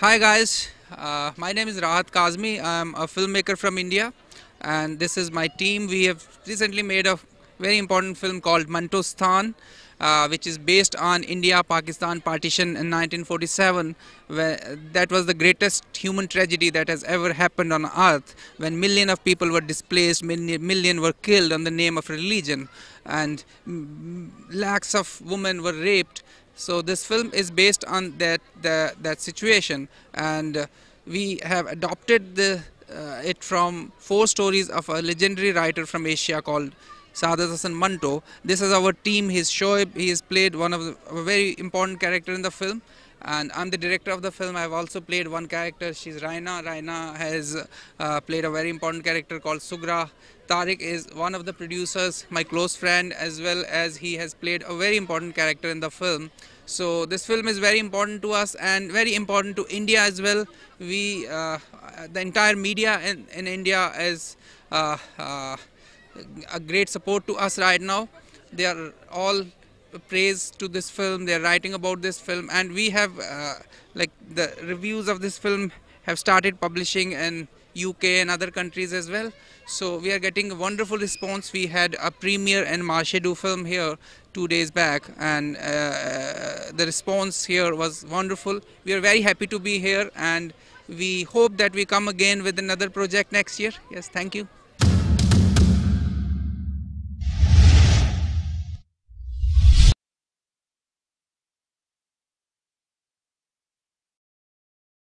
Hi guys, uh, my name is Rahat Kazmi. I'm a filmmaker from India and this is my team. We have recently made a very important film called Mantostan uh, which is based on India-Pakistan partition in 1947. that was the greatest human tragedy that has ever happened on earth when millions of people were displaced, millions were killed on the name of religion and lakhs of women were raped. So this film is based on that, that, that situation and uh, we have adopted the, uh, it from four stories of a legendary writer from Asia called Sadat Hasan Manto. This is our team. He's Shoaib. He has played one of the a very important character in the film. And I'm the director of the film. I've also played one character. She's Raina. Raina has uh, played a very important character called Sugra. Tariq is one of the producers, my close friend, as well as he has played a very important character in the film. So this film is very important to us and very important to India as well. We, uh, the entire media in, in India is uh, uh, a great support to us right now. They are all praise to this film. They are writing about this film, and we have uh, like the reviews of this film have started publishing in UK and other countries as well. So we are getting a wonderful response. We had a premiere in Marshedu film here two days back, and uh, uh, the response here was wonderful. We are very happy to be here, and we hope that we come again with another project next year. Yes, thank you.